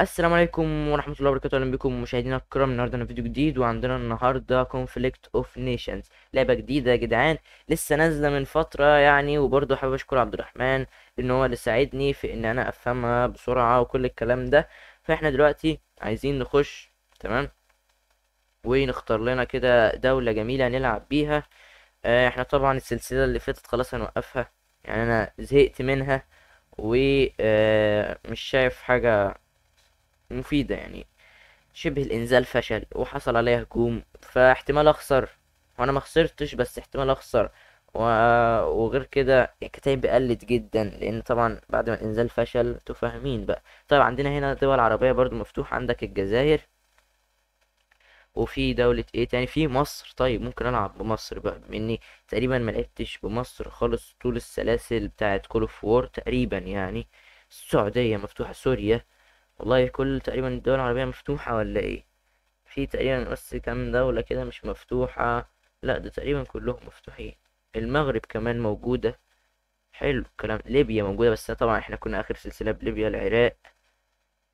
السلام عليكم ورحمة الله وبركاته اهلا بكم مشاهدينا الكرام النهارده فيديو جديد وعندنا النهارده كونفليكت اوف نيشنز لعبة جديدة يا جدعان لسه نازلة من فترة يعني وبرضه حابب اشكر عبد الرحمن ان هو اللي ساعدني في ان انا افهمها بسرعة وكل الكلام ده فاحنا دلوقتي عايزين نخش تمام ونختار لنا كده دولة جميلة نلعب بيها آه، احنا طبعا السلسلة اللي فاتت خلاص هنوقفها يعني انا زهقت منها ومش آه، شايف حاجة مفيدة يعني شبه الإنزال فشل وحصل عليها هجوم فاحتمال أخسر وأنا ما خسرتش بس احتمال أخسر و... وغير كده الكتايب بقلت جدا لأن طبعا بعد ما الإنزال فشل انتوا فاهمين بقى طيب عندنا هنا دول عربية برضو مفتوح عندك الجزائر وفي دولة ايه تاني في مصر طيب ممكن العب بمصر بقى مني تقريبا ما لعبتش بمصر خالص طول السلاسل بتاعت كول اوف وور تقريبا يعني السعودية مفتوحة سوريا والله كل تقريبا الدول العربية مفتوحة ولا ايه في تقريبا بس كام دولة كده مش مفتوحة لا ده تقريبا كلهم مفتوحين المغرب كمان موجودة حلو الكلام ليبيا موجودة بس طبعا احنا كنا اخر سلسلة بليبيا العراق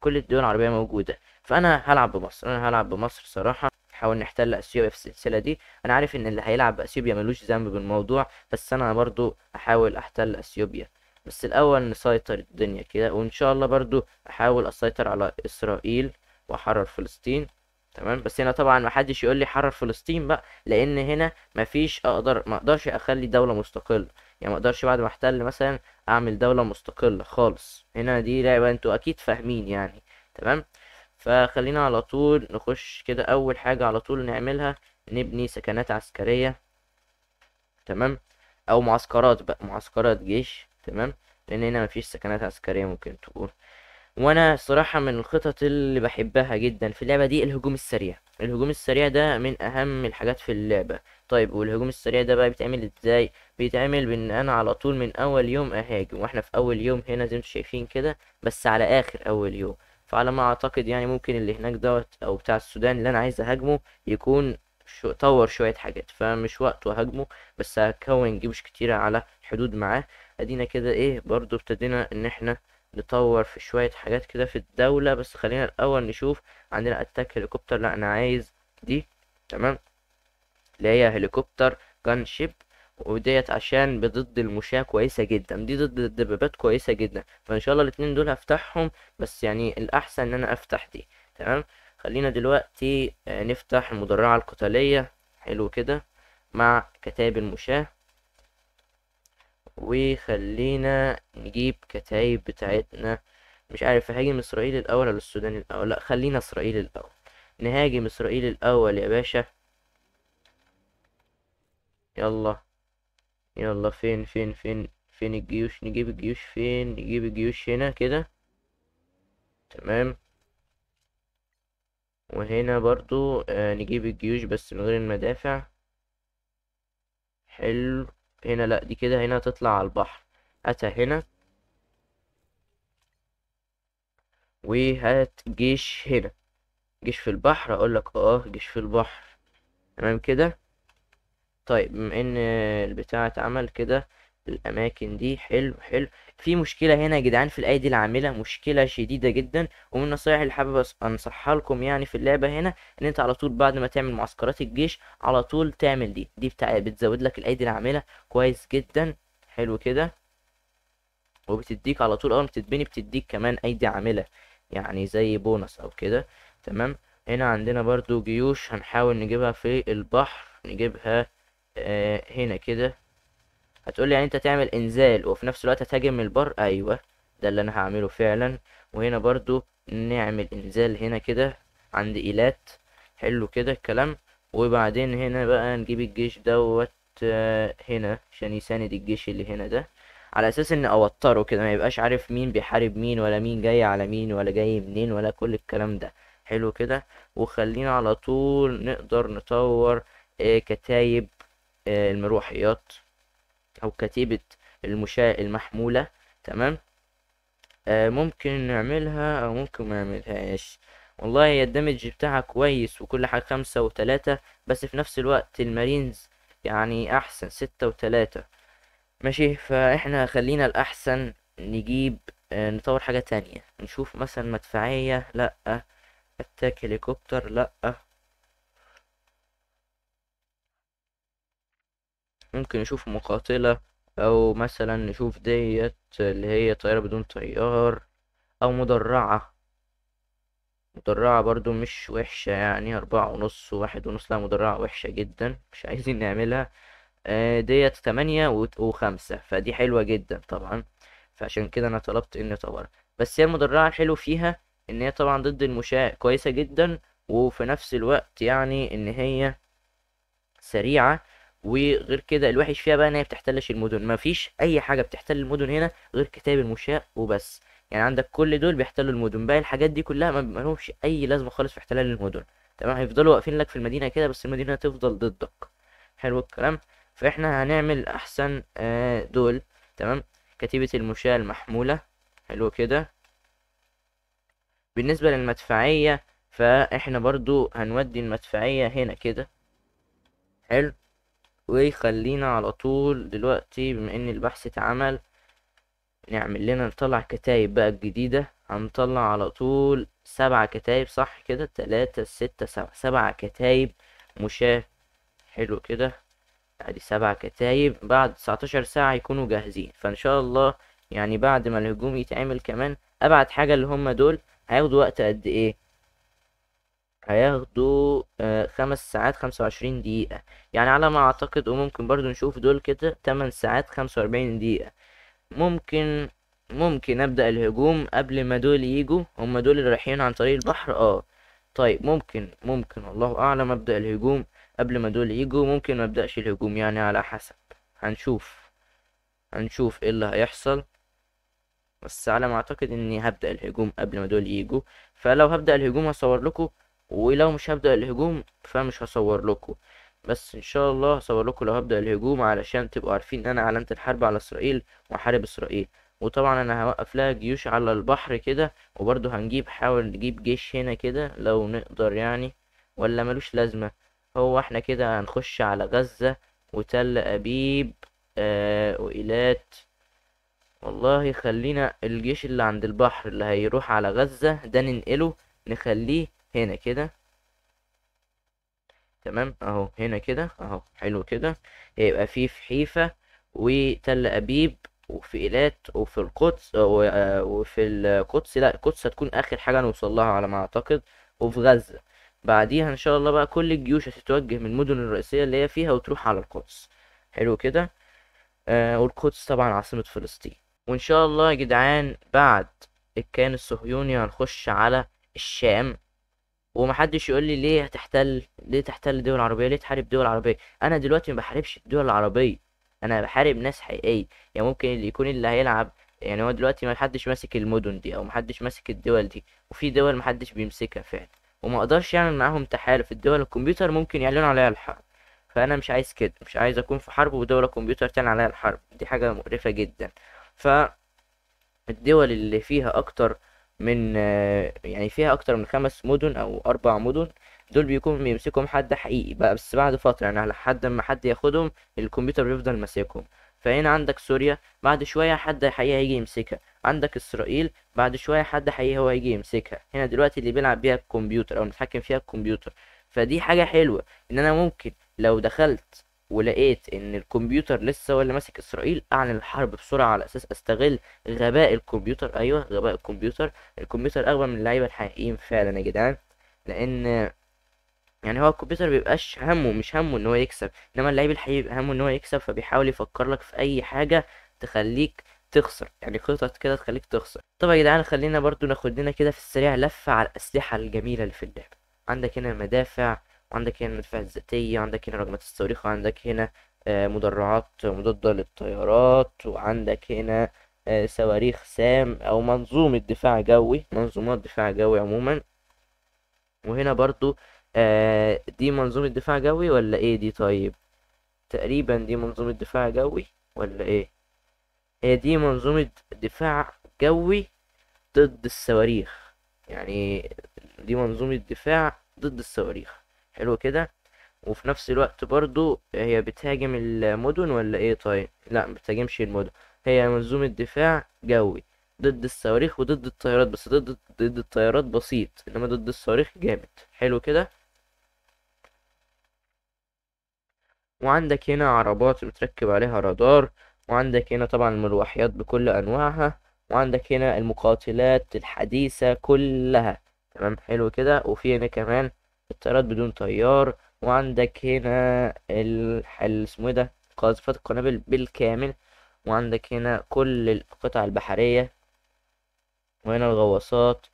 كل الدول العربية موجودة فانا هلعب بمصر انا هلعب بمصر صراحة نحاول نحتل اثيوبيا في السلسلة دي انا عارف ان اللي هيلعب باثيوبيا ملوش ذنب بالموضوع بس انا برضو احاول احتل اثيوبيا بس الاول نسيطر الدنيا كده وان شاء الله برضو احاول اسيطر على اسرائيل واحرر فلسطين تمام بس هنا طبعا محدش يقول لي حرر فلسطين بقى لان هنا مفيش اقدر ما اقدرش اخلي دوله مستقله يعني ما اقدرش بعد ما احتل مثلا اعمل دوله مستقله خالص هنا دي لعبه انتوا اكيد فاهمين يعني تمام فخلينا على طول نخش كده اول حاجه على طول نعملها نبني سكنات عسكريه تمام او معسكرات بقى معسكرات جيش تمام لان هنا مفيش سكنات عسكريه ممكن تقول وانا صراحه من الخطط اللي بحبها جدا في اللعبه دي الهجوم السريع الهجوم السريع ده من اهم الحاجات في اللعبه طيب والهجوم السريع ده بقى بيتعمل ازاي بيتعمل بان انا على طول من اول يوم اهاجم واحنا في اول يوم هنا زي ما انتم شايفين كده بس على اخر اول يوم فعلى ما اعتقد يعني ممكن اللي هناك دوت او بتاع السودان اللي انا عايز اهاجمه يكون شو طور شوية حاجات فمش وقته هاجمه بس هكون جيوش كتيرة على حدود معاه ادينا كده ايه برضو ابتدينا ان احنا نطور في شوية حاجات كده في الدولة بس خلينا الأول نشوف عندنا أتاك هليكوبتر لأ أنا عايز دي تمام اللي هي هليكوبتر جان شيب وديت عشان ضد المشاة كويسة جدا دي ضد الدبابات كويسة جدا فإن شاء الله الاتنين دول هفتحهم بس يعني الأحسن إن أنا أفتح دي تمام خلينا دلوقتي آه، نفتح المدرعة القتالية حلو كده مع كتايب المشاة وخلينا نجيب كتايب بتاعتنا مش عارف هاجم اسرائيل الاول ولا السودان الاول لا خلينا اسرائيل الاول نهاجم اسرائيل الاول يا باشا يلا يلا فين فين فين فين الجيوش نجيب الجيوش فين نجيب الجيوش هنا كده تمام وهنا برضو آه نجيب الجيوش بس من غير المدافع حلو هنا لا دي كده هنا تطلع على البحر هاتها هنا وهات جيش هنا جيش في البحر اقول لك اه جيش في البحر تمام كده طيب بما ان البتاع اتعمل كده الاماكن دي حلو حلو في مشكله هنا يا جدعان في الايدي العامله مشكله شديده جدا ومن النصايح اللي حابب انصحها لكم يعني في اللعبه هنا ان انت على طول بعد ما تعمل معسكرات الجيش على طول تعمل دي دي بتاع بتزود لك الايدي العامله كويس جدا حلو كده وبتديك على طول اول ما بتتبني بتديك كمان ايدي عامله يعني زي بونص او كده تمام هنا عندنا برضو جيوش هنحاول نجيبها في البحر نجيبها آه هنا كده هتقول لي يعني انت تعمل انزال وفي نفس الوقت هتهاجم من البر ايوه ده اللي انا هعمله فعلا وهنا برضو نعمل انزال هنا كده عند ايلات حلو كده الكلام وبعدين هنا بقى نجيب الجيش دوت آه، هنا عشان يساند الجيش اللي هنا ده على اساس ان اوتره كده ما يبقاش عارف مين بيحارب مين ولا مين جاي على مين ولا جاي منين ولا كل الكلام ده حلو كده وخلينا على طول نقدر نطور آه، كتايب آه، المروحيات أو كتيبة المشاة المحمولة تمام آه ممكن نعملها أو ممكن ما نعملهاش والله هي الدمج بتاعها كويس وكل حاجة خمسة وتلاتة بس في نفس الوقت المارينز يعني أحسن ستة وتلاتة ماشي فإحنا خلينا الأحسن نجيب آه نطور حاجة تانية نشوف مثلا مدفعية لأ اتاك هليكوبتر لأ ممكن نشوف مقاتلة أو مثلا نشوف ديت اللي هي طيارة بدون طيار أو مدرعة مدرعة برضو مش وحشة يعني أربعة ونص وواحد ونص لا مدرعة وحشة جدا مش عايزين نعملها آه، ديت تمانية وخمسة فدي حلوة جدا طبعا فعشان كده أنا طلبت إني أطورها بس هي المدرعة الحلو فيها إن هي طبعا ضد المشاة كويسة جدا وفي نفس الوقت يعني إن هي سريعة وغير كده الوحش فيها بقى ان هي بتحتلش المدن مفيش اي حاجه بتحتل المدن هنا غير كتاب المشاة وبس يعني عندك كل دول بيحتلوا المدن باقي الحاجات دي كلها ما لهمش اي لازمه خالص في احتلال المدن تمام هيفضلوا واقفين لك في المدينه كده بس المدينه تفضل ضدك حلو الكلام فاحنا هنعمل احسن آه، دول تمام كتيبه المشاة المحموله حلو كده بالنسبه للمدفعيه فاحنا برضو هنودي المدفعيه هنا كده حلو ويخلينا على طول دلوقتي بما ان البحث اتعمل نعمل لنا نطلع كتايب بقى الجديدة هنطلع على طول سبع كتايب صح كده تلاتة ستة سبعة سبعة كتايب مشاه حلو كده ادي سبع كتايب بعد تسعتاشر ساعة يكونوا جاهزين فان شاء الله يعني بعد ما الهجوم يتعمل كمان ابعت حاجة اللي هما دول هياخدوا وقت قد ايه هياخدوا آه، خمس ساعات خمسة وعشرين دقيقة يعني على ما أعتقد وممكن برضو نشوف دول كده تمن ساعات خمسة وأربعين دقيقة ممكن ممكن أبدأ الهجوم قبل ما دول يجوا هما دول اللي رايحين عن طريق البحر اه طيب ممكن ممكن الله أعلم أبدأ الهجوم قبل ما دول يجوا ممكن ما أبدأش الهجوم يعني على حسب هنشوف هنشوف ايه اللي هيحصل بس على ما اعتقد اني هبدأ الهجوم قبل ما دول يجوا فلو هبدأ الهجوم هصور لكم ولو مش هبدأ الهجوم فمش هصور لكم بس ان شاء الله هصور لكم لو هبدأ الهجوم علشان تبقوا عارفين ان انا اعلنت الحرب على اسرائيل وحارب اسرائيل وطبعا انا هوقف لها جيوش على البحر كده وبرضه هنجيب حاول نجيب جيش هنا كده لو نقدر يعني ولا ملوش لازمة هو احنا كده هنخش على غزة وتل أبيب آه وإيلات والله خلينا الجيش اللي عند البحر اللي هيروح على غزة ده ننقله نخليه هنا كده تمام اهو هنا كده اهو حلو كده هيبقى في في حيفا وتل ابيب وفي ايلات وفي القدس آه، آه، وفي القدس لا القدس هتكون اخر حاجه نوصل لها على ما اعتقد وفي غزه بعديها ان شاء الله بقى كل الجيوش هتتوجه من المدن الرئيسيه اللي هي فيها وتروح على القدس حلو كده آه والقدس طبعا عاصمه فلسطين وان شاء الله يا جدعان بعد الكيان الصهيوني هنخش على الشام ومحدش يقول لي ليه هتحتل ليه تحتل دول عربيه ليه تحارب دول عربيه انا دلوقتي ما بحاربش الدول العربيه انا بحارب ناس حقيقيه يعني ممكن اللي يكون اللي هيلعب يعني هو دلوقتي ما حدش ماسك المدن دي او ما حدش ماسك الدول دي وفي دول ما حدش بيمسكها فعلا وما اقدرش يعمل معاهم تحالف الدول الكمبيوتر ممكن يعلن عليها الحرب فانا مش عايز كده مش عايز اكون في حرب ودوله كمبيوتر تعلن عليها الحرب دي حاجه مقرفه جدا ف الدول اللي فيها اكتر من آه، يعني فيها اكتر من خمس مدن او اربع مدن دول بيكون بيمسكهم حد حقيقي بقى بس بعد فترة يعني لحد ما حد ياخدهم الكمبيوتر بيفضل ماسكهم فهنا عندك سوريا بعد شوية حد حقيقي هيجي يمسكها عندك إسرائيل بعد شوية حد حقيقي هو هيجي يمسكها هنا دلوقتي اللي بيلعب بيها الكمبيوتر أو متحكم فيها الكمبيوتر فدي حاجة حلوة إن أنا ممكن لو دخلت ولقيت ان الكمبيوتر لسه هو اللي ماسك اسرائيل اعلن الحرب بسرعه على اساس استغل غباء الكمبيوتر ايوه غباء الكمبيوتر الكمبيوتر اغبى من اللعيبه الحقيقيين فعلا يا جدعان لان يعني هو الكمبيوتر بيبقاش همه مش همه ان هو يكسب انما اللعيب الحقيقي همه ان هو يكسب فبيحاول يفكر لك في اي حاجه تخليك تخسر يعني خطط كده تخليك تخسر طب يا جدعان خلينا برضو ناخد لنا كده في السريع لفه على الاسلحه الجميله اللي في اللعبه عندك هنا المدافع عندك هنا المدفع الذاتية عندك هنا رقم الصواريخ عندك هنا آه، مدرعات مضادة للطيارات وعندك هنا آه، صواريخ سام أو منظومة دفاع جوي منظومات دفاع جوي عموما وهنا برضو آه، دي منظومة دفاع جوي ولا ايه دي طيب تقريبا دي منظومة دفاع جوي ولا ايه هي دي منظومة دفاع جوي ضد الصواريخ يعني دي منظومة دفاع ضد الصواريخ حلو كده وفي نفس الوقت برضو هي بتهاجم المدن ولا ايه طيب لا بتهاجمش المدن هي منظومة دفاع جوي ضد الصواريخ وضد الطيارات بس ضد ضد الطيارات بسيط انما ضد الصواريخ جامد حلو كده وعندك هنا عربات متركب عليها رادار وعندك هنا طبعا المروحيات بكل انواعها وعندك هنا المقاتلات الحديثة كلها تمام حلو كده وفي هنا كمان الطيارات بدون طيار وعندك هنا اسمه ايه ده قاذفات القنابل بالكامل وعندك هنا كل القطع البحرية وهنا الغواصات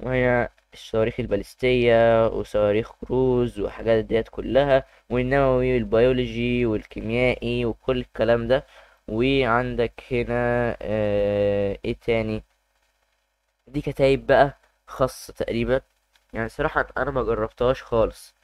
وهنا الصواريخ البالستية وصواريخ كروز وحاجات ديت كلها والنووي والبيولوجي والكيميائي وكل الكلام ده وعندك هنا اه ايه تاني دي كتايب بقى خاصة تقريبا يعني صراحة انا ما جربتهاش خالص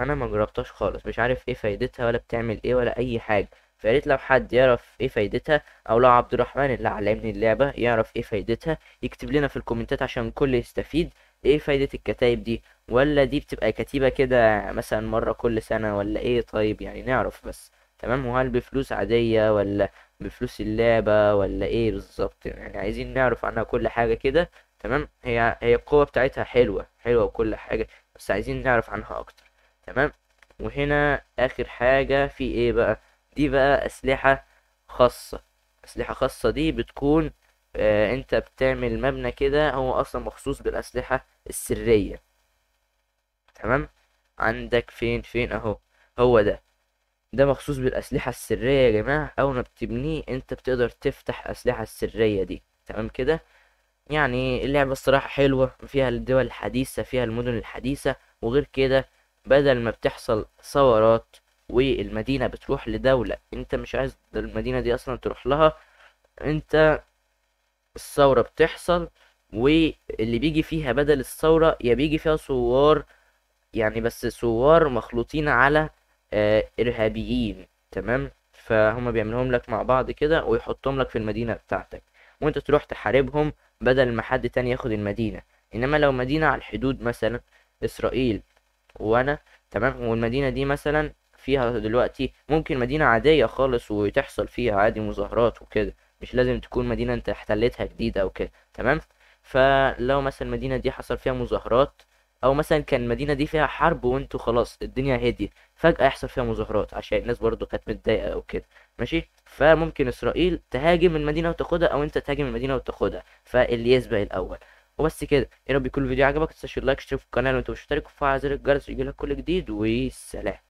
انا ما جربتهاش خالص مش عارف ايه فايدتها ولا بتعمل ايه ولا اي حاجة فياريت لو حد يعرف ايه فايدتها او لو عبد الرحمن اللي علمني اللعبة يعرف ايه فايدتها يكتب لنا في الكومنتات عشان الكل يستفيد ايه فايدة الكتايب دي ولا دي بتبقى كتيبة كده مثلا مرة كل سنة ولا ايه طيب يعني نعرف بس تمام وهل بفلوس عادية ولا بفلوس اللعبة ولا ايه بالظبط يعني عايزين نعرف عنها كل حاجة كده تمام هي هي القوة بتاعتها حلوة حلوة وكل حاجة بس عايزين نعرف عنها أكتر تمام وهنا آخر حاجة في إيه بقى دي بقى أسلحة خاصة أسلحة خاصة دي بتكون آه أنت بتعمل مبنى كده هو أصلا مخصوص بالأسلحة السرية تمام عندك فين فين أهو هو ده ده مخصوص بالأسلحة السرية يا جماعة أول ما بتبنيه أنت بتقدر تفتح أسلحة السرية دي تمام كده يعني اللعبة الصراحة حلوة فيها الدول الحديثة فيها المدن الحديثة وغير كده بدل ما بتحصل ثورات والمدينة بتروح لدولة انت مش عايز المدينة دي اصلا تروح لها انت الثورة بتحصل واللي بيجي فيها بدل الثورة يا بيجي فيها ثوار يعني بس ثوار مخلوطين على آه ارهابيين تمام فهم بيعملهم لك مع بعض كده ويحطهم لك في المدينة بتاعتك وانت تروح تحاربهم بدل ما حد تاني ياخد المدينة انما لو مدينة على الحدود مثلا اسرائيل وانا تمام والمدينة دي مثلا فيها دلوقتي ممكن مدينة عادية خالص وتحصل فيها عادي مظاهرات وكده مش لازم تكون مدينة انت احتلتها جديدة او كده تمام فلو مثلا المدينة دي حصل فيها مظاهرات او مثلا كان المدينه دي فيها حرب وانتوا خلاص الدنيا هاديه فجاه يحصل فيها مظاهرات عشان الناس برضو كانت متضايقه او كده ماشي فممكن اسرائيل تهاجم المدينه وتاخدها او انت تهاجم المدينه وتاخدها فاللي يسبق الاول وبس كده يا رب يكون الفيديو عجبك تنساش اللايك اشترك في القناه لو انت مش مشترك وفعل زر الجرس يجيلك كل جديد والسلام